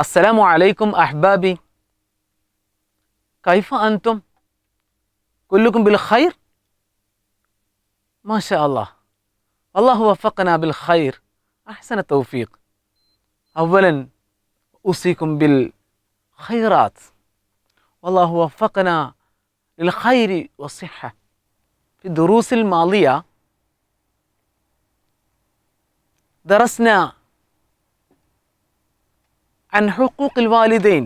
السلام عليكم أحبابي كيف أنتم؟ كلكم بالخير؟ ما شاء الله الله وفقنا بالخير أحسن التوفيق أولا أوصيكم بالخيرات والله وفقنا للخير والصحة في الدروس الماضية درسنا عن حقوق الوالدين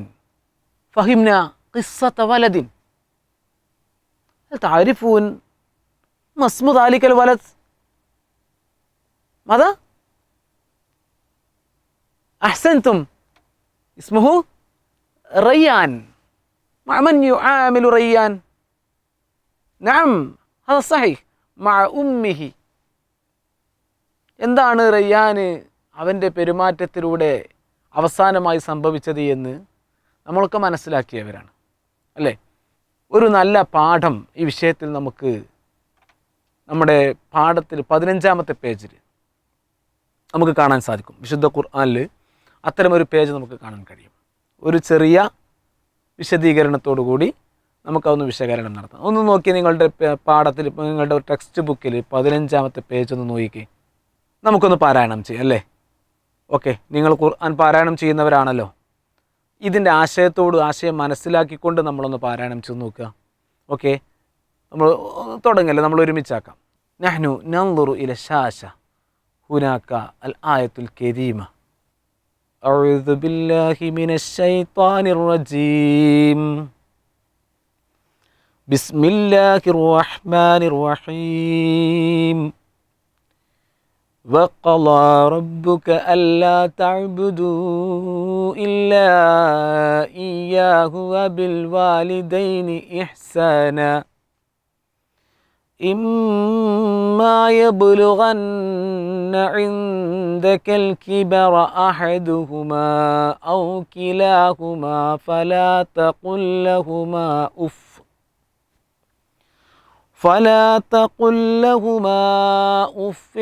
فهمنا قصة ولد هل تعرفون ما اسم ذلك الولد؟ ماذا؟ أحسنتم اسمه ريان مع من يعامل ريان؟ نعم هذا صحيح مع أمه എന്താണ് റയ്യാന് അവൻ്റെ പെരുമാറ്റത്തിലൂടെ അവസാനമായി സംഭവിച്ചത് എന്ന് നമ്മളൊക്കെ മനസ്സിലാക്കിയവരാണ് അല്ലേ ഒരു നല്ല പാഠം ഈ വിഷയത്തിൽ നമുക്ക് നമ്മുടെ പാഠത്തിൽ പതിനഞ്ചാമത്തെ പേജിൽ നമുക്ക് കാണാൻ സാധിക്കും വിശുദ്ധ ഖുർആാനിൽ അത്തരമൊരു പേജ് നമുക്ക് കാണാൻ കഴിയും ഒരു ചെറിയ വിശദീകരണത്തോടു കൂടി നമുക്കതൊന്ന് വിശകലനം നടത്താം ഒന്ന് നോക്കി നിങ്ങളുടെ പാഠത്തിൽ നിങ്ങളുടെ ടെക്സ്റ്റ് ബുക്കിൽ പതിനഞ്ചാമത്തെ പേജ് ഒന്ന് നോക്കി നമുക്കൊന്ന് പാരായണം ചെയ്യാം അല്ലേ ഓക്കെ നിങ്ങൾ ഖുർആൻ പാരായണം ചെയ്യുന്നവരാണല്ലോ ഇതിൻ്റെ ആശയത്തോട് ആശയം മനസ്സിലാക്കിക്കൊണ്ട് നമ്മളൊന്ന് പാരായണം ചെയ്ത് നോക്കുക ഓക്കെ നമ്മൾ തുടങ്ങല്ലേ നമ്മൾ ഒരുമിച്ചാക്കാം നഹ്നു നന്ദുറു ഇല ശാശ ഹുനാക്ക അൽ ആയത്തുൽ കരീമ أعوذ بالله من الشيطان الرجيم بسم الله الرحمن الرحيم وقضى ربك ألا تعبدوا إلا إياه وبالوالدين إحسانا إما يبلغن عندك الكبر أحدهما أو كلاهما فلا تقل لهما أف فلا تقل لهما أف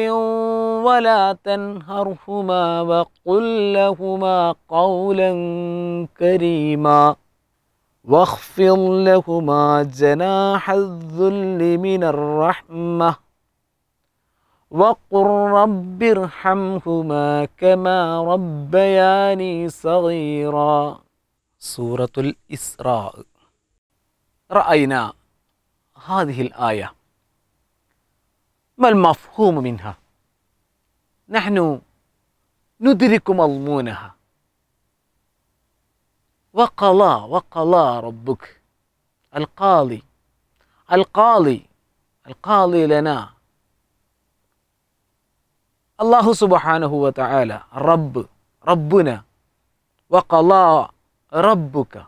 ولا تنهرهما وقل لهما قولا كريما واخفض لهما جناح الذل من الرحمة وقل رب ارحمهما كما ربياني صغيرا سورة الإسراء رأينا هذه الآية ما المفهوم منها نحن ندرك مضمونها وقلا وقلا ربك القاضي القاضي القاضي لنا الله سبحانه وتعالى الرب ربنا وقلا ربك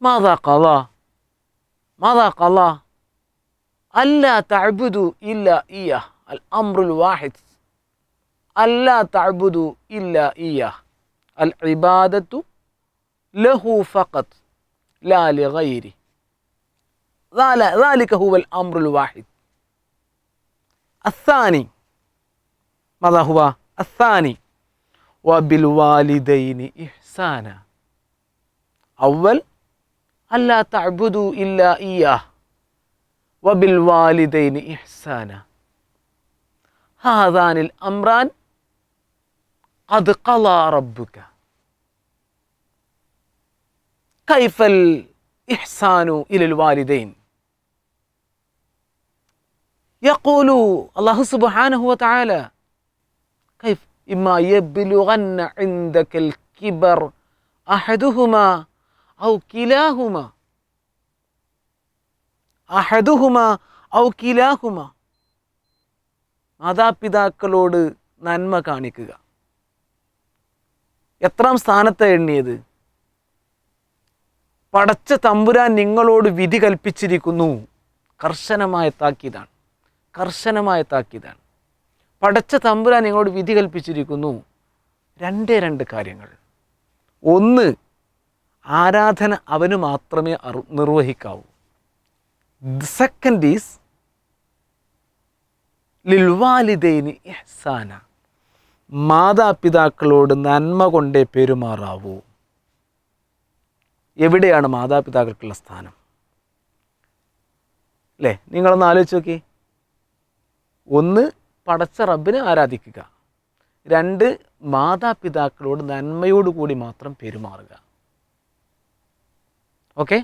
ماذا قضاه ماذا قال ألا تعبدوا إلا إياه الأمر الواحد ألا تعبدوا إلا إياه العبادة له فقط لا لغيره ذلك هو الأمر الواحد الثاني ماذا هو الثاني وبالوالدين إحسانا أول ألا تعبدوا إلا إياه وبالوالدين إحسانا هذان الأمران قد قضى ربك كيف الإحسان إلى الوالدين يقول الله سبحانه وتعالى كيف إما يبلغن عندك الكبر أحدهما ഔ കിലാഹുമ അഹദുഹുമ ഔ കിലാഹുമ മാതാപിതാക്കളോട് നന്മ കാണിക്കുക എത്രാം സ്ഥാനത്തെ എണ്ണിയത് പടച്ച തമ്പുരാൻ നിങ്ങളോട് വിധി കൽപ്പിച്ചിരിക്കുന്നു കർശനമായ താക്കീതാണ് കർശനമായ താക്കീതാണ് പടച്ച തമ്പുരാൻ നിങ്ങളോട് വിധി കൽപ്പിച്ചിരിക്കുന്നു രണ്ടേ രണ്ട് കാര്യങ്ങൾ ഒന്ന് ആരാധന അവന് മാത്രമേ നിർവഹിക്കാവൂ സെക്കൻഡ് ഈസ് ലിൽവാലിദൈന് ഇഹ്സാന മാതാപിതാക്കളോട് നന്മ കൊണ്ടേ പെരുമാറാവൂ എവിടെയാണ് മാതാപിതാക്കൾക്കുള്ള സ്ഥാനം അല്ലേ നിങ്ങളൊന്ന് ആലോചിച്ച് നോക്കി ഒന്ന് പടച്ച റബ്ബിനെ ആരാധിക്കുക രണ്ട് മാതാപിതാക്കളോട് നന്മയോടുകൂടി മാത്രം പെരുമാറുക ഓക്കെ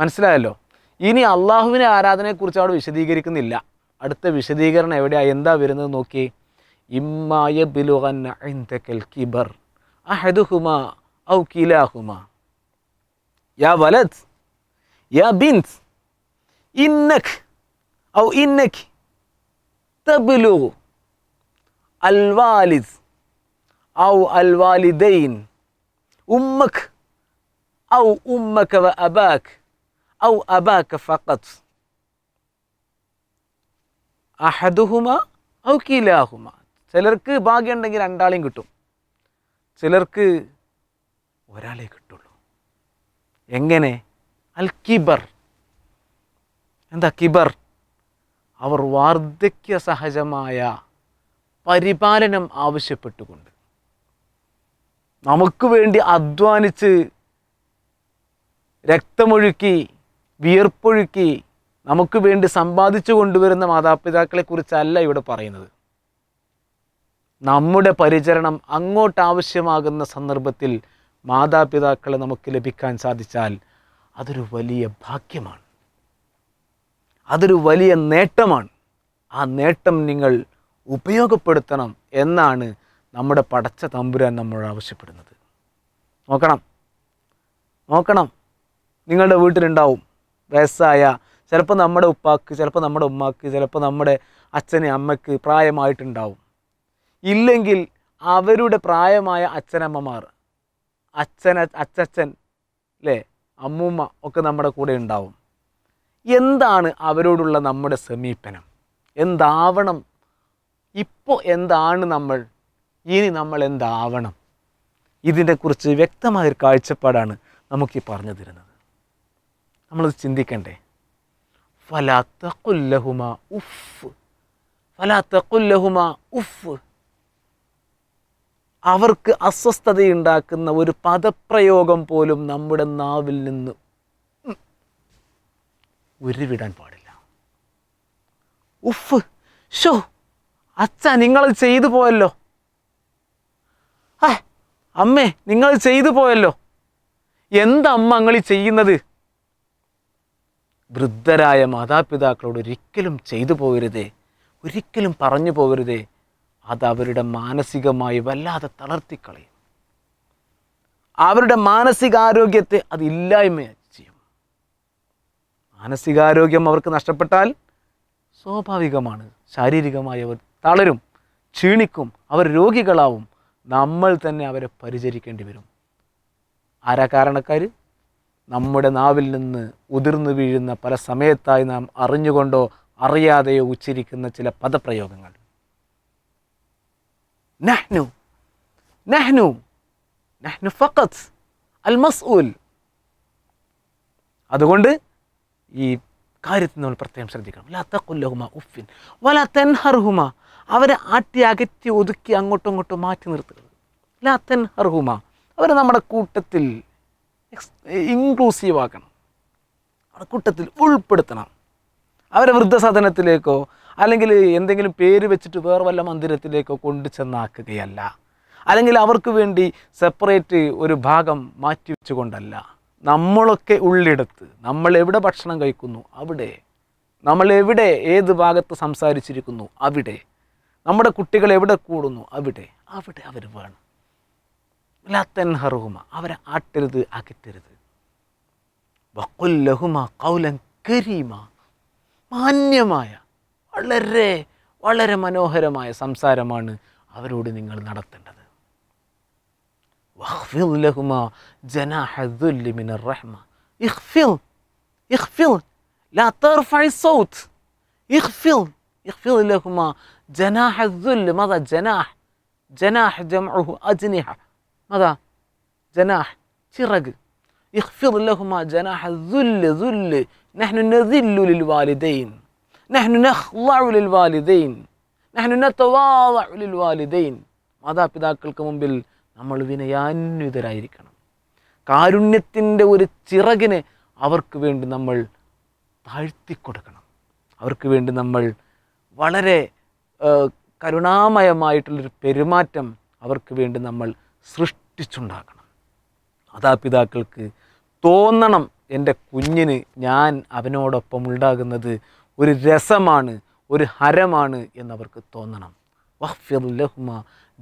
മനസ്സിലായല്ലോ ഇനി അള്ളാഹുവിനെ ആരാധനയെക്കുറിച്ച് അവിടെ വിശദീകരിക്കുന്നില്ല അടുത്ത വിശദീകരണം എവിടെയാ എന്താ വരുന്നത് നോക്കി ഇമ്മായ ബിലുഹൻ കിബർ ഔ യാ യാ ഔ തബ്ലു ഔ ഉമ്മഖ് أو أمك وأباك أو أباك فقط അഹദുഹുമ ഔ കിലാഹുമ ചിലർക്ക് ഭാഗ്യമുണ്ടെങ്കിൽ രണ്ടാളെയും കിട്ടും ചിലർക്ക് ഒരാളെ കിട്ടുള്ളൂ എങ്ങനെ അൽ കിബർ എന്താ കിബർ അവർ വാർദ്ധക്യ സഹജമായ പരിപാലനം ആവശ്യപ്പെട്ടുകൊണ്ട് നമുക്ക് വേണ്ടി അധ്വാനിച്ച് രക്തമൊഴുക്കി വിയർപ്പൊഴുക്കി നമുക്ക് വേണ്ടി സമ്പാദിച്ചു കൊണ്ടുവരുന്ന മാതാപിതാക്കളെ കുറിച്ചല്ല ഇവിടെ പറയുന്നത് നമ്മുടെ പരിചരണം അങ്ങോട്ട് ആവശ്യമാകുന്ന സന്ദർഭത്തിൽ മാതാപിതാക്കളെ നമുക്ക് ലഭിക്കാൻ സാധിച്ചാൽ അതൊരു വലിയ ഭാഗ്യമാണ് അതൊരു വലിയ നേട്ടമാണ് ആ നേട്ടം നിങ്ങൾ ഉപയോഗപ്പെടുത്തണം എന്നാണ് നമ്മുടെ പടച്ച തമ്പുരാൻ നമ്മൾ ആവശ്യപ്പെടുന്നത് നോക്കണം നോക്കണം നിങ്ങളുടെ വീട്ടിലുണ്ടാവും വയസ്സായ ചിലപ്പോൾ നമ്മുടെ ഉപ്പാക്ക് ചിലപ്പോൾ നമ്മുടെ ഉമ്മാക്ക് ചിലപ്പോൾ നമ്മുടെ അച്ഛന് അമ്മയ്ക്ക് പ്രായമായിട്ടുണ്ടാവും ഇല്ലെങ്കിൽ അവരുടെ പ്രായമായ അച്ഛനമ്മമാർ അച്ഛന അച്ചച്ഛൻ അല്ലേ അമ്മൂമ്മ ഒക്കെ നമ്മുടെ കൂടെ ഉണ്ടാവും എന്താണ് അവരോടുള്ള നമ്മുടെ സമീപനം എന്താവണം ഇപ്പോൾ എന്താണ് നമ്മൾ ഇനി നമ്മൾ എന്താവണം ഇതിനെക്കുറിച്ച് വ്യക്തമായൊരു കാഴ്ചപ്പാടാണ് നമുക്ക് ഈ പറഞ്ഞു തരുന്നത് നമ്മളത് ചിന്തിക്കണ്ടേ കൊല്ലഹുമ ഉഫ് കൊല്ലഹുമ ഉഫ് അവർക്ക് അസ്വസ്ഥതയുണ്ടാക്കുന്ന ഒരു പദപ്രയോഗം പോലും നമ്മുടെ നാവിൽ നിന്ന് ഉരുവിടാൻ പാടില്ല ഉഫ് ഷോ അച്ഛ നിങ്ങൾ ചെയ്തു പോയല്ലോ അമ്മേ നിങ്ങൾ ചെയ്തു പോയല്ലോ എന്താ അമ്മ നിങ്ങൾ ചെയ്യുന്നത് വൃദ്ധരായ മാതാപിതാക്കളോട് ഒരിക്കലും ചെയ്തു പോകരുതേ ഒരിക്കലും പറഞ്ഞു പോകരുതേ അത് അവരുടെ മാനസികമായി വല്ലാതെ തളർത്തിക്കളയും അവരുടെ മാനസികാരോഗ്യത്തെ അതില്ലായ്മ ചെയ്യും മാനസികാരോഗ്യം അവർക്ക് നഷ്ടപ്പെട്ടാൽ സ്വാഭാവികമാണ് ശാരീരികമായി അവർ തളരും ക്ഷീണിക്കും അവർ രോഗികളാവും നമ്മൾ തന്നെ അവരെ പരിചരിക്കേണ്ടി വരും ആരാ കാരണക്കാർ നമ്മുടെ നാവിൽ നിന്ന് ഉതിർന്നു വീഴുന്ന പല സമയത്തായി നാം അറിഞ്ഞുകൊണ്ടോ അറിയാതെയോ ഉച്ചരിക്കുന്ന ചില പദപ്രയോഗങ്ങൾ നഹ്നു നഹ്നു നഹ്നു ഫക്കത്ത് അൽ മസ്ഊൽ അതുകൊണ്ട് ഈ കാര്യത്തിൽ നമ്മൾ പ്രത്യേകം ശ്രദ്ധിക്കണം ലത്തക്കുല്ലഹുമ ഉഫിൻ വല തെൻഹർഹുമ അവരെ ആട്ടി അകറ്റി ഒതുക്കി അങ്ങോട്ടും ഇങ്ങോട്ടും മാറ്റി നിർത്തുക ലാത്തൻ ഹർഹുമ അവരെ നമ്മുടെ കൂട്ടത്തിൽ ഇൻക്ലൂസീവ് ആക്കണം അവരുടെ കൂട്ടത്തിൽ ഉൾപ്പെടുത്തണം അവരെ വൃദ്ധസദനത്തിലേക്കോ അല്ലെങ്കിൽ എന്തെങ്കിലും പേര് വെച്ചിട്ട് വേറെ വല്ല മന്ദിരത്തിലേക്കോ കൊണ്ടു ചെന്നാക്കുകയല്ല അല്ലെങ്കിൽ അവർക്ക് വേണ്ടി സെപ്പറേറ്റ് ഒരു ഭാഗം മാറ്റി വെച്ചുകൊണ്ടല്ല നമ്മളൊക്കെ ഉള്ളിടത്ത് നമ്മൾ എവിടെ ഭക്ഷണം കഴിക്കുന്നു അവിടെ നമ്മൾ എവിടെ ഏത് ഭാഗത്ത് സംസാരിച്ചിരിക്കുന്നു അവിടെ നമ്മുടെ കുട്ടികൾ എവിടെ കൂടുന്നു അവിടെ അവിടെ അവർ വേണം അവരെ ആട്ടരുത് അകറ്റരുത് കരീമ മാന്യമായ വളരെ വളരെ മനോഹരമായ സംസാരമാണ് അവരോട് നിങ്ങൾ നടത്തേണ്ടത് വഹ്ഫിൽഹുമ ജനാഹുല്ലിമിൻ റഹ്മ ലാ ജനാഹ് ജനാഹ് ജംഉഹു അജ്നിഹ അതാ ജനാഹ് ചിറക് ഇഖ്ഫിദ് ലഹുമ ജനാഹ ദുല്ല് ദുല്ല് നഹ്നു നദില്ലു ലിൽ വാലിദൈൻ നഹ്നു നഖ്ളഉ ലിൽ വാലിദൈൻ നഹ്നു നതവാദഉ ലിൽ വാലിദൈൻ മാതാപിതാക്കൾക്ക് മുമ്പിൽ നമ്മൾ വിനയാന്വിതരായിരിക്കണം കാരുണ്യത്തിൻ്റെ ഒരു ചിറകിനെ അവർക്ക് വേണ്ടി നമ്മൾ താഴ്ത്തിക്കൊടുക്കണം അവർക്ക് വേണ്ടി നമ്മൾ വളരെ കരുണാമയമായിട്ടുള്ളൊരു പെരുമാറ്റം അവർക്ക് വേണ്ടി നമ്മൾ സൃഷ്ടി സൃഷ്ടിച്ചുണ്ടാക്കണം മാതാപിതാക്കൾക്ക് തോന്നണം എൻ്റെ കുഞ്ഞിന് ഞാൻ അവനോടൊപ്പം ഉണ്ടാകുന്നത് ഒരു രസമാണ് ഒരു ഹരമാണ് എന്നവർക്ക് തോന്നണം വഹ്ഫിർലഹുമ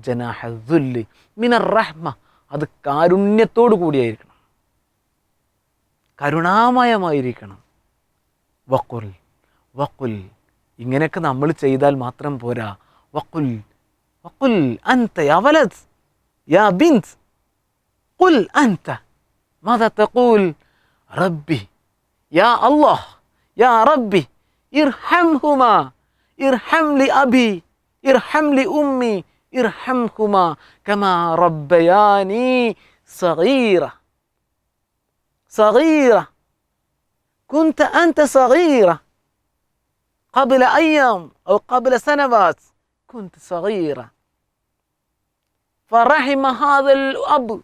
ജനഹസുല്ലി മിനർ റഹ്മ അത് കാരുണ്യത്തോടു കൂടിയായിരിക്കണം കരുണാമയമായിരിക്കണം വക്കുൽ വക്കുൽ ഇങ്ങനെയൊക്കെ നമ്മൾ ചെയ്താൽ മാത്രം പോരാ വക്കുൽ വക്കുൽ അന്ത അവലസ് യാ ബിൻസ് قل أنت ماذا تقول ربي يا الله يا ربي ارحمهما ارحم لي أبي ارحم لي أمي ارحمهما كما ربياني صغيرة صغيرة كنت أنت صغيرة قبل أيام أو قبل سنوات كنت صغيرة فرحم هذا الأب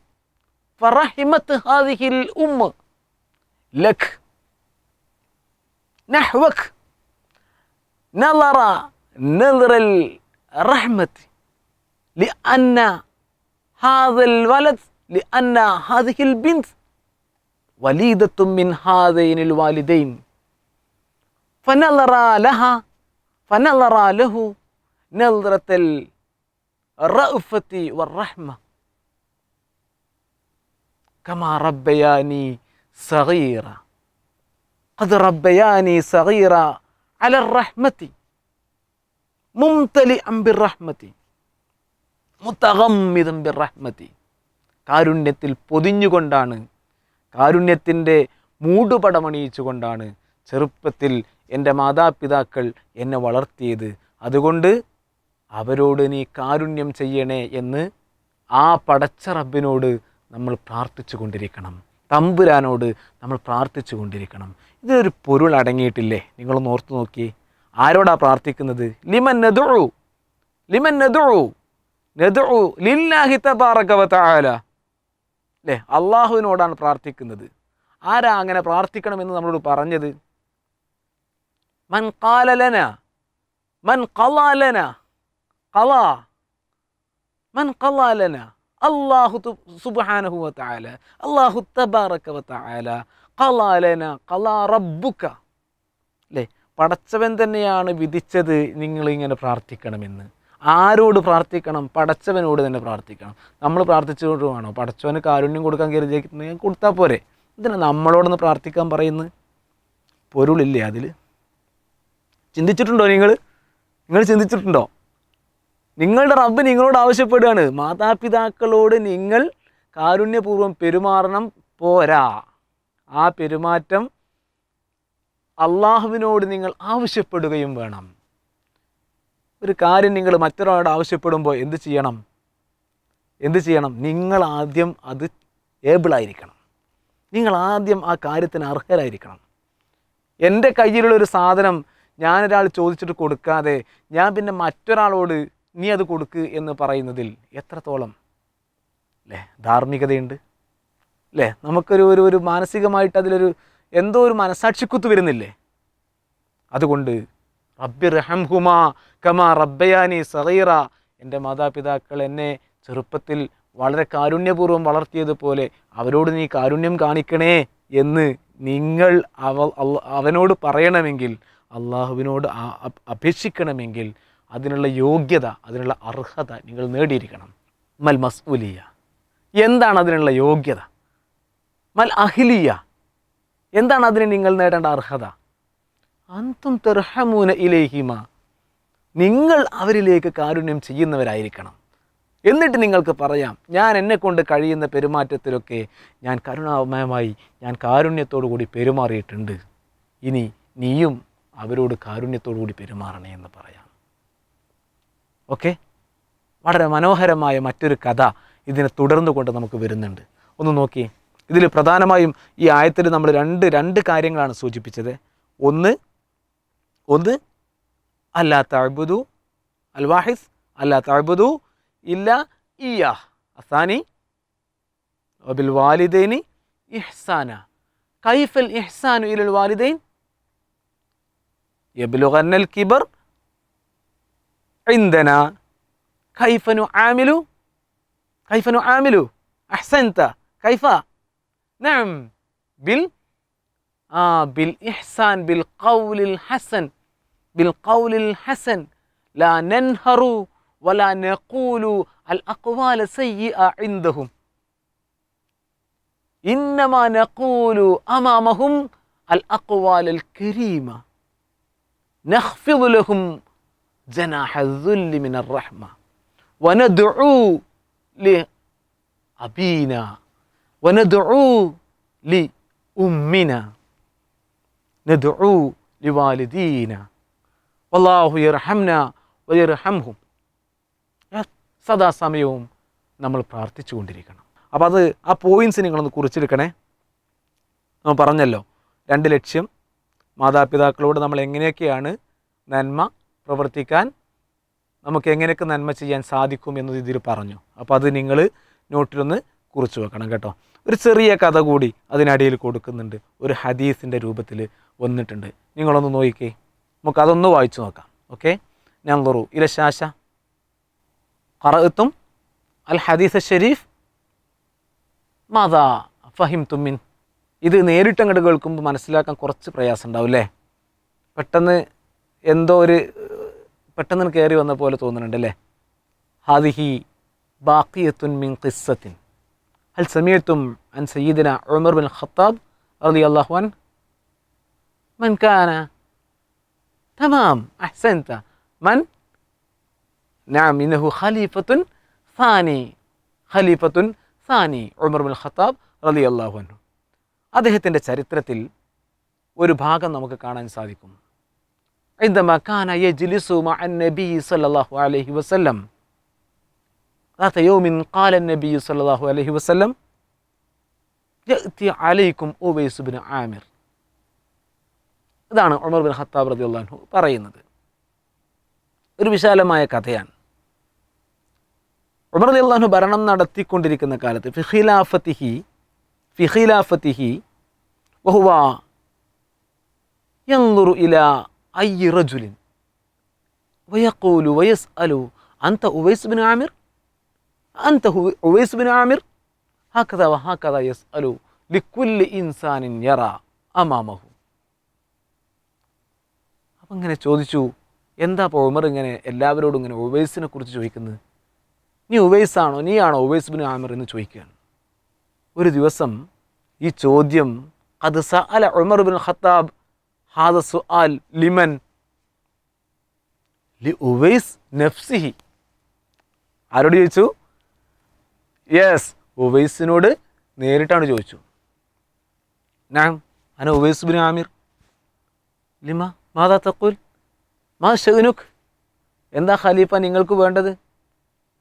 فرحمت هذه الأمة لك نحوك نظر نظر الرحمة لأن هذا الولد لأن هذه البنت وليدة من هذين الوالدين فنظر لها فنظر له نظرة الرأفة والرحمة കമ റബ്ബയാനി സഹീറ അത് റബ്ബയാനി സഹീറ അല റഹ്മത്തി മുംതലി അംബിർ റഹ്മത്തി മുത്തകമ്മിതംബിർ റഹ്മത്തി കാരുണ്യത്തിൽ പൊതിഞ്ഞുകൊണ്ടാണ് കാരുണ്യത്തിൻ്റെ മൂടുപടമണിയിച്ചുകൊണ്ടാണ് ചെറുപ്പത്തിൽ എൻ്റെ മാതാപിതാക്കൾ എന്നെ വളർത്തിയത് അതുകൊണ്ട് അവരോട് നീ കാരുണ്യം ചെയ്യണേ എന്ന് ആ പടച്ച റബ്ബിനോട് നമ്മൾ പ്രാർത്ഥിച്ചു കൊണ്ടിരിക്കണം തമ്പുരാനോട് നമ്മൾ പ്രാർത്ഥിച്ചു കൊണ്ടിരിക്കണം ഇതൊരു പൊരുൾ അടങ്ങിയിട്ടില്ലേ നിങ്ങളൊന്ന് ഓർത്തു നോക്കി ആരോടാ പ്രാർത്ഥിക്കുന്നത് ലിമൻ നെതുഴു ലിമൻ നെതുഴു നെതുഴു ലില്ലാഹി തബാറകവത്താല അല്ലേ അള്ളാഹുവിനോടാണ് പ്രാർത്ഥിക്കുന്നത് ആരാ അങ്ങനെ പ്രാർത്ഥിക്കണമെന്ന് നമ്മളോട് പറഞ്ഞത് മൻ കാലലന മൻ കലാലന കലാ മൻ കലാലന അള്ളാഹു സുബാനഹുവത്തായാല അള്ളാഹു തബാറക്കവത്തായാല കലാലന കലാ റബ്ബുക്ക അല്ലേ പടച്ചവൻ തന്നെയാണ് വിധിച്ചത് നിങ്ങളിങ്ങനെ പ്രാർത്ഥിക്കണമെന്ന് ആരോട് പ്രാർത്ഥിക്കണം പടച്ചവനോട് തന്നെ പ്രാർത്ഥിക്കണം നമ്മൾ പ്രാർത്ഥിച്ചുകൊണ്ട് വേണോ പടച്ചവന് കാരുണ്യം കൊടുക്കാൻ കരുതിയിരിക്കുന്നത് കൊടുത്താൽ പോരെ ഇതിനെ നമ്മളോടൊന്ന് പ്രാർത്ഥിക്കാൻ പറയുന്നു പൊരുളില്ലേ അതിൽ ചിന്തിച്ചിട്ടുണ്ടോ നിങ്ങൾ നിങ്ങൾ ചിന്തിച്ചിട്ടുണ്ടോ നിങ്ങളുടെ റബ്ബ് നിങ്ങളോട് ആവശ്യപ്പെടുകയാണ് മാതാപിതാക്കളോട് നിങ്ങൾ കാരുണ്യപൂർവ്വം പെരുമാറണം പോരാ ആ പെരുമാറ്റം അള്ളാഹുവിനോട് നിങ്ങൾ ആവശ്യപ്പെടുകയും വേണം ഒരു കാര്യം നിങ്ങൾ മറ്റൊരാളോട് ആവശ്യപ്പെടുമ്പോൾ എന്ത് ചെയ്യണം എന്ത് ചെയ്യണം നിങ്ങൾ ആദ്യം അത് ഏബിളായിരിക്കണം നിങ്ങൾ ആദ്യം ആ കാര്യത്തിന് അർഹരായിരിക്കണം എൻ്റെ കയ്യിലുള്ളൊരു ഒരു സാധനം ഞാനൊരാൾ ചോദിച്ചിട്ട് കൊടുക്കാതെ ഞാൻ പിന്നെ മറ്റൊരാളോട് നീ അത് കൊടുക്ക് എന്ന് പറയുന്നതിൽ എത്രത്തോളം അല്ലേ ധാർമ്മികതയുണ്ട് അല്ലേ നമുക്കൊരു ഒരു ഒരു മാനസികമായിട്ട് അതിലൊരു എന്തോ ഒരു മനസാക്ഷിക്കുത്ത് വരുന്നില്ലേ അതുകൊണ്ട് റബ്ബി ഹുമാ കമാ റബ്ബയാനി സഹീറ എൻ്റെ മാതാപിതാക്കൾ എന്നെ ചെറുപ്പത്തിൽ വളരെ കാരുണ്യപൂർവ്വം വളർത്തിയതുപോലെ അവരോട് നീ കാരുണ്യം കാണിക്കണേ എന്ന് നിങ്ങൾ അവ അവനോട് പറയണമെങ്കിൽ അള്ളാഹുവിനോട് അപേക്ഷിക്കണമെങ്കിൽ അതിനുള്ള യോഗ്യത അതിനുള്ള അർഹത നിങ്ങൾ നേടിയിരിക്കണം മൽ മസ്ഉലിയ എന്താണ് അതിനുള്ള യോഗ്യത മൽ അഹിലിയ എന്താണ് അതിന് നിങ്ങൾ നേടേണ്ട അർഹത അന്തും തെർഹമൂന ഇലേഹിമ നിങ്ങൾ അവരിലേക്ക് കാരുണ്യം ചെയ്യുന്നവരായിരിക്കണം എന്നിട്ട് നിങ്ങൾക്ക് പറയാം ഞാൻ എന്നെക്കൊണ്ട് കഴിയുന്ന പെരുമാറ്റത്തിലൊക്കെ ഞാൻ കരുണാമയമായി ഞാൻ കാരുണ്യത്തോടു കൂടി പെരുമാറിയിട്ടുണ്ട് ഇനി നീയും അവരോട് കാരുണ്യത്തോടു കൂടി പെരുമാറണേ എന്ന് പറയാം ഓക്കെ വളരെ മനോഹരമായ മറ്റൊരു കഥ ഇതിനെ തുടർന്നു കൊണ്ട് നമുക്ക് വരുന്നുണ്ട് ഒന്ന് നോക്കിയേ ഇതിൽ പ്രധാനമായും ഈ ആയത്തിൽ നമ്മൾ രണ്ട് രണ്ട് കാര്യങ്ങളാണ് സൂചിപ്പിച്ചത് ഒന്ന് ഒന്ന് അല്ലാ തഴുബുദു അൽവാഹിസ് അല്ലാ തഴുബുദു ഇല്ല ഇയ അസാനി ഒബിൽ വാലിദൈനി ഇഹ്സാന കൈഫൽ ഇഹ്സാനു ഇലൽ വാലിദൈൻ യബിലുഗന്നൽ കിബർ عندنا كيف نعامل كيف نعامل أحسنت كيف نعم بال آه بالإحسان بالقول الحسن بالقول الحسن لا ننهر ولا نقول الأقوال السيئة عندهم إنما نقول أمامهم الأقوال الكريمة نخفض لهم ജനാഹ മിനർ റഹ്മ വനദുഉ ലി അബീന വനദുഉ ലി ഉമ്മിന നദുഉ ലി വാലിദീന വല്ലാഹു യർഹംന വയർഹംഹും സദാസമയവും നമ്മൾ പ്രാർത്ഥിച്ചു കൊണ്ടിരിക്കണം അപ്പോൾ അത് ആ പോയിൻറ്റ്സ് നിങ്ങളൊന്ന് കുറിച്ചെടുക്കണേ നമ്മൾ പറഞ്ഞല്ലോ രണ്ട് ലക്ഷ്യം മാതാപിതാക്കളോട് നമ്മൾ എങ്ങനെയൊക്കെയാണ് നന്മ പ്രവർത്തിക്കാൻ നമുക്ക് എങ്ങനെയൊക്കെ നന്മ ചെയ്യാൻ സാധിക്കും എന്നത് ഇതിൽ പറഞ്ഞു അപ്പോൾ അത് നിങ്ങൾ നോട്ടിലൊന്ന് കുറിച്ച് വെക്കണം കേട്ടോ ഒരു ചെറിയ കഥ കൂടി അതിനടിയിൽ കൊടുക്കുന്നുണ്ട് ഒരു ഹദീസിൻ്റെ രൂപത്തിൽ വന്നിട്ടുണ്ട് നിങ്ങളൊന്ന് നോക്കിക്കേ നമുക്ക് അതൊന്ന് വായിച്ചു നോക്കാം ഓക്കെ ഞാൻ ലൊറു ഇലശാശ കറത്തും അൽ ഹദീസ് ഷെരീഫ് മാതാ ഫഹിം തുമ്മിൻ ഇത് നേരിട്ട് കേൾക്കുമ്പോൾ മനസ്സിലാക്കാൻ കുറച്ച് പ്രയാസം ഉണ്ടാവും അല്ലേ പെട്ടെന്ന് എന്തോ ഒരു പെട്ടെന്ന് കയറി വന്ന പോലെ തോന്നുന്നുണ്ട് അല്ലേ ഹാദിഹി ബാക്കിയത്തുൻ മിൻ ഖിസ്സത്തിൻ അൽ സമീത്തും അൻ സയ്യിദിന ഉമർ ബിൻ ഖത്താബ് റതി അൻ മൻ കാന തമാം അഹ്സൻത മൻ نعم إنه خليفة ഫാനി خليفة ഫാനി ഉമർ ബിൻ ഖത്താബ് റതി അള്ളാഹു അദ്ദേഹത്തിൻ്റെ ചരിത്രത്തിൽ ഒരു ഭാഗം നമുക്ക് കാണാൻ സാധിക്കും عندما كان يجلس مع النبي صلى الله عليه وسلم ذات يوم قال النبي صلى الله عليه وسلم يأتي عليكم أوبيس بن عامر ഇതാണ് ഉമർ ബിൻ ഖത്താബ് റതി അള്ളാഹു പറയുന്നത് ഒരു വിശാലമായ കഥയാണ് ഉമർ അലി അള്ളാഹു ഭരണം നടത്തിക്കൊണ്ടിരിക്കുന്ന കാലത്ത് ഫിഖിലാഫത്തിഹി ഫിഖിലാഫത്തിഹി വഹുവ യന്നുറു ഇല ഐ റജുലിൻ വയക്കോലു വയസ് അലു അന്ത ഉവൈസ് ബിൻ ആമിർ അന്ത ഉവൈസ് ബിൻ ആമിർ ഹാക്കഥ വഹാക്കഥ യസ് അലു ലിക്കുല്ലി ഇൻസാനിൻ യറ അമാമഹു അപ്പം ഇങ്ങനെ ചോദിച്ചു എന്താ അപ്പോൾ ഉമർ ഇങ്ങനെ എല്ലാവരോടും ഇങ്ങനെ ഉവൈസിനെ കുറിച്ച് ചോദിക്കുന്നത് നീ ഉവൈസാണോ നീയാണോ ഉവൈസ് ബിൻ ആമിർ എന്ന് ചോദിക്കുകയാണ് ഒരു ദിവസം ഈ ചോദ്യം അത് സഅല ഉമർ ബിൻ ഖത്താബ് ഹാദ സുആൽ ലിമൻ ലി ഉവൈസ് നഫ്സിഹി ആരോട് ചോദിച്ചു യെസ് ഉവൈസിനോട് നേരിട്ടാണ് ചോദിച്ചു ഞാൻ അന ഉവൈസ് ബിൻ ആമിർ ലിമ മാതാ തക്കുൽ മാ ഷെഗ്നുഖ് എന്താ ഖലീഫ നിങ്ങൾക്ക് വേണ്ടത്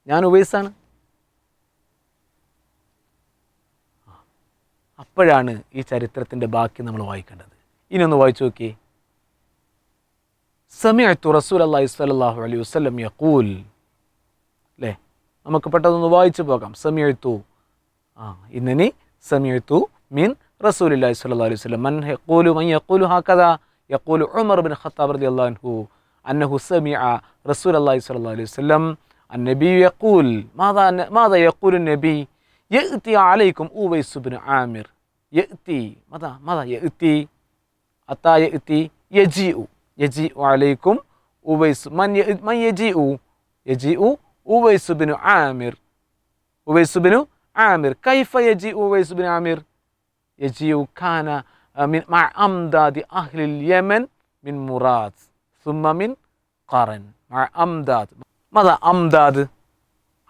ഞാൻ ഉവൈസാണ് അപ്പോഴാണ് ഈ ചരിത്രത്തിൻ്റെ ബാക്കി നമ്മൾ വായിക്കേണ്ടത് ഇനി ഒന്ന് വായിച്ചു നോക്കി സമയത്തു റസൂൽ അള്ളാഹി സ്വലാഹു അലൈഹി വസ്ലം യക്കൂൽ അല്ലേ നമുക്ക് പെട്ടെന്നൊന്ന് വായിച്ചു പോകാം സമയത്തു ആ ഇന്നനി സമയത്തു മീൻ റസൂൽ അല്ലാഹി സ്വല്ലാ അലൈഹി വസ്ലം മൻ യക്കൂലു മൻ യക്കൂലു ഹാക്കഥ യക്കൂലു ഉമർ ബിൻ ഖത്താബ് റളിയല്ലാഹു അൻഹു അന്നഹു സമിഅ റസൂൽ അള്ളാഹി സ്വല്ലാ അലൈഹി വസ്ലം النبي يقول മാദാ മാദാ يقول النبي യഅതി അലൈക്കും أويس ബിൻ ആമിർ യഅതി മാദാ മാദാ യഅതി أتا يأتي يجيء يجيء عليكم أبيس من من يجيء يجيء أبيس بن عامر أبيس بن عامر كيف يجيء أبيس بن عامر يجيء كان آه، من مع أمداد أهل اليمن من مراد ثم من قرن مع أمداد ماذا أمداد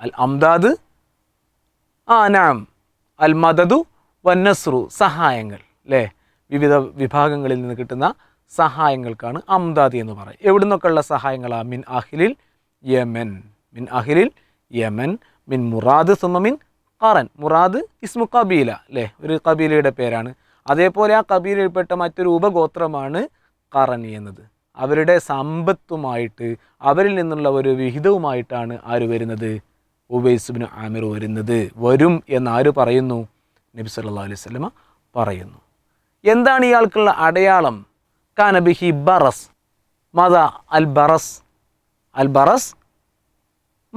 الأمداد آه نعم المدد والنصر സഹായങ്ങൾ ليه വിവിധ വിഭാഗങ്ങളിൽ നിന്ന് കിട്ടുന്ന സഹായങ്ങൾക്കാണ് അംദാദി എന്ന് പറയുക എവിടെ നിന്നൊക്കെയുള്ള സഹായങ്ങളാണ് മിൻ അഹിലിൽ യമൻ മിൻ അഹിലിൽ യമൻ മിൻ മുറാദ് സുമമിൻ ഖറൻ മുറാദ് ഇസ്മു കബീല അല്ലേ ഒരു കബീലയുടെ പേരാണ് അതേപോലെ ആ കബീലയിൽപ്പെട്ട മറ്റൊരു ഉപഗോത്രമാണ് ഖറനി എന്നത് അവരുടെ സമ്പത്തുമായിട്ട് അവരിൽ നിന്നുള്ള ഒരു വിഹിതവുമായിട്ടാണ് ആര് വരുന്നത് ഉബൈസുബിന് ആമിർ വരുന്നത് വരും എന്ന് ആര് പറയുന്നു നബി അലൈഹി അലൈവല്ലമ പറയുന്നു എന്താണ് ഇയാൾക്കുള്ള അടയാളം കാനബിഹി ബറസ് മത അൽ ബറസ് അൽ ബറസ്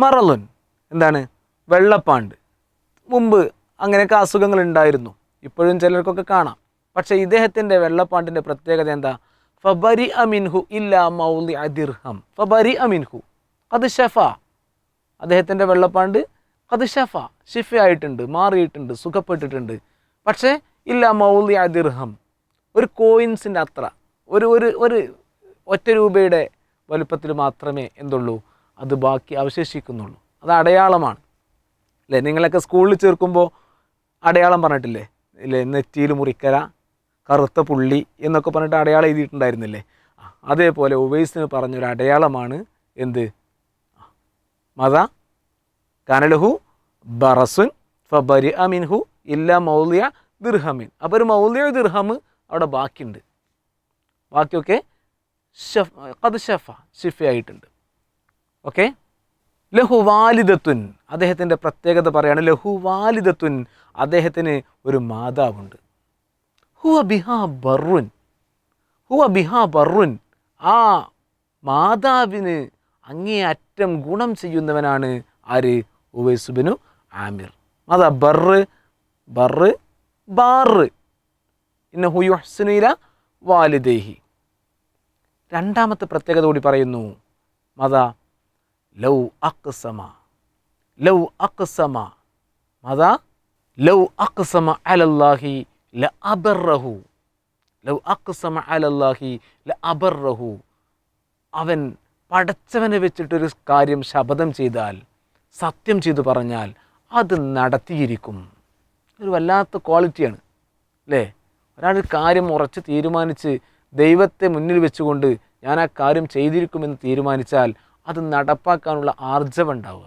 മറലുൻ എന്താണ് വെള്ളപ്പാണ്ട് മുമ്പ് അങ്ങനെയൊക്കെ അസുഖങ്ങൾ ഉണ്ടായിരുന്നു ഇപ്പോഴും ചിലർക്കൊക്കെ കാണാം പക്ഷേ ഇദ്ദേഹത്തിൻ്റെ വെള്ളപ്പാണ്ടിൻ്റെ പ്രത്യേകത എന്താ ഫബരി അമിൻഹു ഇല്ല മൗലി അതിർഹം ഫബരി അമിൻഹു അത് ഷഫ അദ്ദേഹത്തിൻ്റെ വെള്ളപ്പാണ്ട് അത് ഷഫ ഷിഫ ആയിട്ടുണ്ട് മാറിയിട്ടുണ്ട് സുഖപ്പെട്ടിട്ടുണ്ട് പക്ഷേ ഇല്ല മൗലി അതിർഹം ഒരു കോയിൻസിൻ്റെ അത്ര ഒരു ഒരു ഒരു ഒറ്റ രൂപയുടെ വലുപ്പത്തിൽ മാത്രമേ എന്തുള്ളൂ അത് ബാക്കി അവശേഷിക്കുന്നുള്ളൂ അത് അടയാളമാണ് അല്ലേ നിങ്ങളൊക്കെ സ്കൂളിൽ ചേർക്കുമ്പോൾ അടയാളം പറഞ്ഞിട്ടില്ലേ ഇല്ലേ നെറ്റിയിൽ മുറിക്കര കറുത്ത പുള്ളി എന്നൊക്കെ പറഞ്ഞിട്ട് അടയാളം എഴുതിയിട്ടുണ്ടായിരുന്നില്ലേ അതേപോലെ ഉവൈസിന് പറഞ്ഞൊരു അടയാളമാണ് എന്ത് മത കനലഹു ബറസുൻ ഫബരി അമിൻഹു ഇല്ല മൗലിയ ദിർഹമിൻ അപ്പൊ ഒരു മൗലിയ ദിർഹമ് അവിടെ ബാക്കിയുണ്ട് ബാക്കിയൊക്കെ ഷഫ് കത് ഷഫ ഷിഫയായിട്ടുണ്ട് ഓക്കെ ലഹുവാലിദത്വൻ അദ്ദേഹത്തിൻ്റെ പ്രത്യേകത പറയാണ് ലഹുവാലിദത്വൻ അദ്ദേഹത്തിന് ഒരു മാതാവുണ്ട് ഹുവ ബിഹാ ബറുൻ ഹുവ ബിഹാ ബറുൻ ആ മാതാവിന് അങ്ങേയറ്റം ഗുണം ചെയ്യുന്നവനാണ് ആര് ഉവൈസുബിനു ആമിർ മാതാ ബറ് ബറ് ബാറ് ഇന്നഹു വാലിദേഹി രണ്ടാമത്തെ പ്രത്യേകത കൂടി പറയുന്നു മത ലൗ അക്സമ ലൗ അക്സമ മത ലൗ അക്സമ അലല്ലാഹി ല അബർറഹു ലൗ അക്സമ അലല്ലാഹി ല അബർറഹു അവൻ പടച്ചവനെ വെച്ചിട്ടൊരു കാര്യം ശപഥം ചെയ്താൽ സത്യം ചെയ്തു പറഞ്ഞാൽ അത് നടത്തിയിരിക്കും ഒരു വല്ലാത്ത ക്വാളിറ്റിയാണ് അല്ലേ ഒരാൾ കാര്യം ഉറച്ച് തീരുമാനിച്ച് ദൈവത്തെ മുന്നിൽ വെച്ചുകൊണ്ട് ഞാൻ ആ കാര്യം ചെയ്തിരിക്കുമെന്ന് തീരുമാനിച്ചാൽ അത് നടപ്പാക്കാനുള്ള ആർജവം ഉണ്ടാവുക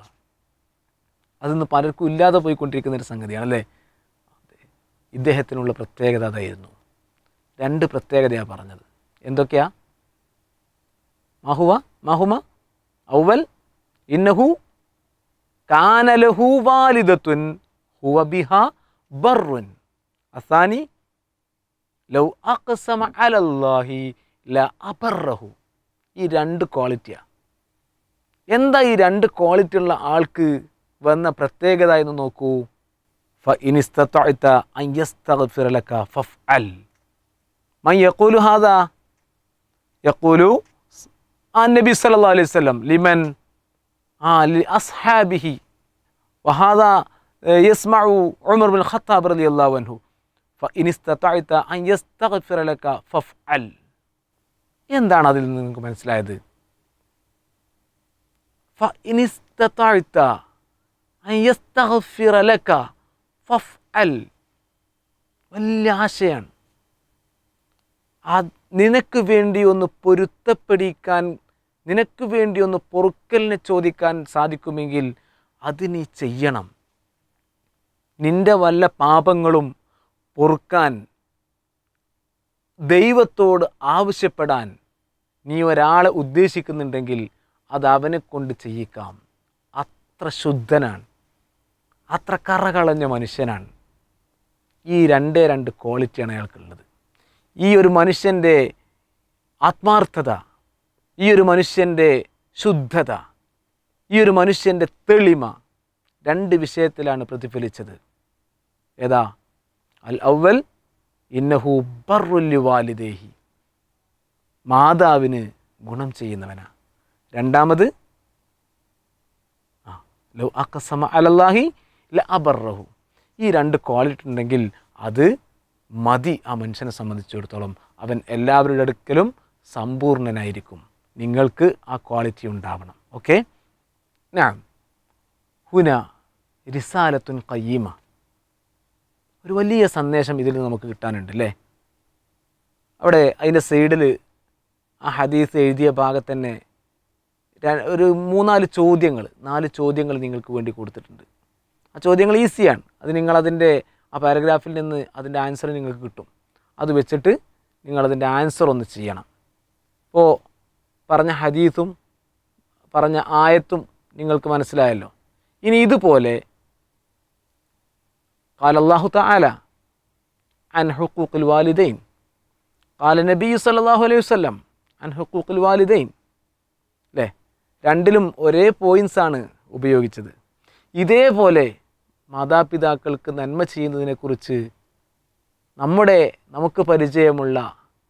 അതിന്ന് പലർക്കും ഇല്ലാതെ പോയിക്കൊണ്ടിരിക്കുന്ന ഒരു സംഗതിയാണ് അല്ലേ ഇദ്ദേഹത്തിനുള്ള പ്രത്യേകത അതായിരുന്നു രണ്ട് പ്രത്യേകതയാണ് പറഞ്ഞത് എന്തൊക്കെയാ മഹുവ മഹുമ ഔവൽ ഇന്നഹു കാനലഹു വാലിദത്തുൻ ഹുവ ബിഹ ബറുൻ അസാനി ലൗ അക്സമ അലല്ലാഹി ല അബറഹു ഈ രണ്ട് ക്വാളിറ്റിയാണ് എന്താ ഈ രണ്ട് ക്വാളിറ്റി ഉള്ള ആൾക്ക് വന്ന പ്രത്യേകത എന്ന് നോക്കൂ ഫ ഇനിസ്തത്ത അയ്യസ്തഫിറലക്ക ഫഫ് അൽ മൈ യക്കൂലു ഹാദ യക്കൂലു ആ നബി സല്ലാ അലൈവല്ലം ലിമൻ ആ അസ്ഹാബിഹി വഹാദ يسمع عمر بن الخطاب رضي الله عنه فإن استطعت أن يستغفر لك فافعل എന്താണ് അതിൽ നിന്ന് നിങ്ങൾക്ക് മനസ്സിലായത് ഫഇനിസ്തത്താഴ്ത്ത അയ്യസ്തഹഫിറലക്ക ഫഫ് അൽ വലിയ ആശയാണ് ആ നിനക്ക് വേണ്ടി ഒന്ന് പൊരുത്തപ്പെടിക്കാൻ നിനക്ക് വേണ്ടി ഒന്ന് പൊറുക്കലിനെ ചോദിക്കാൻ സാധിക്കുമെങ്കിൽ അത് നീ ചെയ്യണം നിൻ്റെ വല്ല പാപങ്ങളും പൊറുക്കാൻ ദൈവത്തോട് ആവശ്യപ്പെടാൻ നീ ഒരാളെ ഉദ്ദേശിക്കുന്നുണ്ടെങ്കിൽ അത് അവനെ കൊണ്ട് ചെയ്യിക്കാം അത്ര ശുദ്ധനാണ് അത്ര കറകളഞ്ഞ മനുഷ്യനാണ് ഈ രണ്ടേ രണ്ട് ക്വാളിറ്റിയാണ് അയാൾക്കുള്ളത് ഈ ഒരു മനുഷ്യൻ്റെ ആത്മാർത്ഥത ഈ ഒരു മനുഷ്യൻ്റെ ശുദ്ധത ഈ ഒരു മനുഷ്യൻ്റെ തെളിമ രണ്ട് വിഷയത്തിലാണ് പ്രതിഫലിച്ചത് ഏതാ അൽ അവൽ ഇന്നഹു ബറുല്ലി വാലിദേഹി മാതാവിന് ഗുണം ചെയ്യുന്നവനാ രണ്ടാമത് ആ ലോ അക്കസമ അലല്ലാഹി ല അബർറഹു ഈ രണ്ട് ക്വാളിറ്റി ഉണ്ടെങ്കിൽ അത് മതി ആ മനുഷ്യനെ സംബന്ധിച്ചിടത്തോളം അവൻ എല്ലാവരുടെ അടുക്കലും സമ്പൂർണനായിരിക്കും നിങ്ങൾക്ക് ആ ക്വാളിറ്റി ഉണ്ടാവണം ഓക്കെ ഞാൻ ഹുന റിസാലത്തുൻ കയ്യീമ ഒരു വലിയ സന്ദേശം ഇതിൽ നിന്ന് നമുക്ക് കിട്ടാനുണ്ട് അല്ലേ അവിടെ അതിൻ്റെ സൈഡിൽ ആ ഹദീസ് എഴുതിയ ഭാഗത്ത് തന്നെ ഒരു മൂന്നാല് ചോദ്യങ്ങൾ നാല് ചോദ്യങ്ങൾ നിങ്ങൾക്ക് വേണ്ടി കൊടുത്തിട്ടുണ്ട് ആ ചോദ്യങ്ങൾ ഈസിയാണ് അത് നിങ്ങളതിൻ്റെ ആ പാരഗ്രാഫിൽ നിന്ന് അതിൻ്റെ ആൻസർ നിങ്ങൾക്ക് കിട്ടും അത് വെച്ചിട്ട് നിങ്ങളതിൻ്റെ ആൻസർ ഒന്ന് ചെയ്യണം അപ്പോൾ പറഞ്ഞ ഹദീസും പറഞ്ഞ ആയത്തും നിങ്ങൾക്ക് മനസ്സിലായല്ലോ ഇനി ഇതുപോലെ قال الله تعالى عن حقوق الوالدين قال നബി الله അലൈഹി وسلم അൻ حقوق വാലിദൈൻ അല്ലേ രണ്ടിലും ഒരേ ആണ് ഉപയോഗിച്ചത് ഇതേപോലെ മാതാപിതാക്കൾക്ക് നന്മ ചെയ്യുന്നതിനെക്കുറിച്ച് നമ്മുടെ നമുക്ക് പരിചയമുള്ള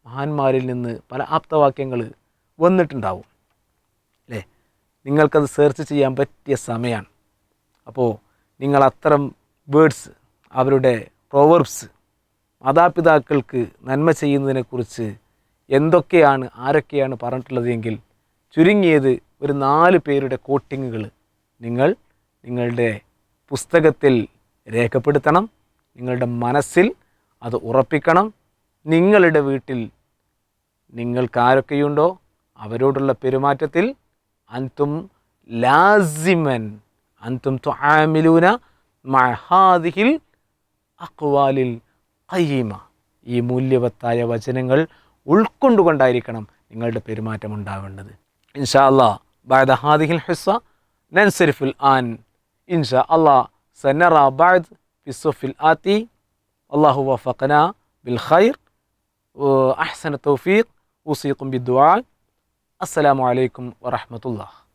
മഹാന്മാരിൽ നിന്ന് പല ആപ്തവാക്യങ്ങൾ വന്നിട്ടുണ്ടാവും അല്ലേ നിങ്ങൾക്കത് സെർച്ച് ചെയ്യാൻ പറ്റിയ സമയമാണ് അപ്പോൾ നിങ്ങൾ അത്തരം വേർഡ്സ് അവരുടെ പ്രോവർബ്സ് മാതാപിതാക്കൾക്ക് നന്മ ചെയ്യുന്നതിനെക്കുറിച്ച് എന്തൊക്കെയാണ് ആരൊക്കെയാണ് പറഞ്ഞിട്ടുള്ളതെങ്കിൽ ചുരുങ്ങിയത് ഒരു നാല് പേരുടെ കോട്ടിങ്ങുകൾ നിങ്ങൾ നിങ്ങളുടെ പുസ്തകത്തിൽ രേഖപ്പെടുത്തണം നിങ്ങളുടെ മനസ്സിൽ അത് ഉറപ്പിക്കണം നിങ്ങളുടെ വീട്ടിൽ നിങ്ങൾക്കാരൊക്കെയുണ്ടോ അവരോടുള്ള പെരുമാറ്റത്തിൽ അൻതും ലാസിമൻ അൻതും ത്വാമിലൂന മഹാദിഹിൽ അക്വാലിൽ അയ്യീമ ഈ മൂല്യവത്തായ വചനങ്ങൾ ഉൾക്കൊണ്ടുകൊണ്ടായിരിക്കണം നിങ്ങളുടെ പെരുമാറ്റം ഉണ്ടാവേണ്ടത് ഇൻഷാ അല്ലാ ബാദ് ഹാദിഹിൽ ഹിസ്സ നൻസരിഫുൽ ആൻ ഇൻഷാ അല്ലാ സനറ ബാദ് ഫിസുഫിൽ ആത്തി അള്ളാഹു വഫക്കന ബിൽ ഖൈർ അഹ്സന തൗഫീഖ് ഉസീഖും ബിദ്വാൽ അസ്സലാമു അലൈക്കും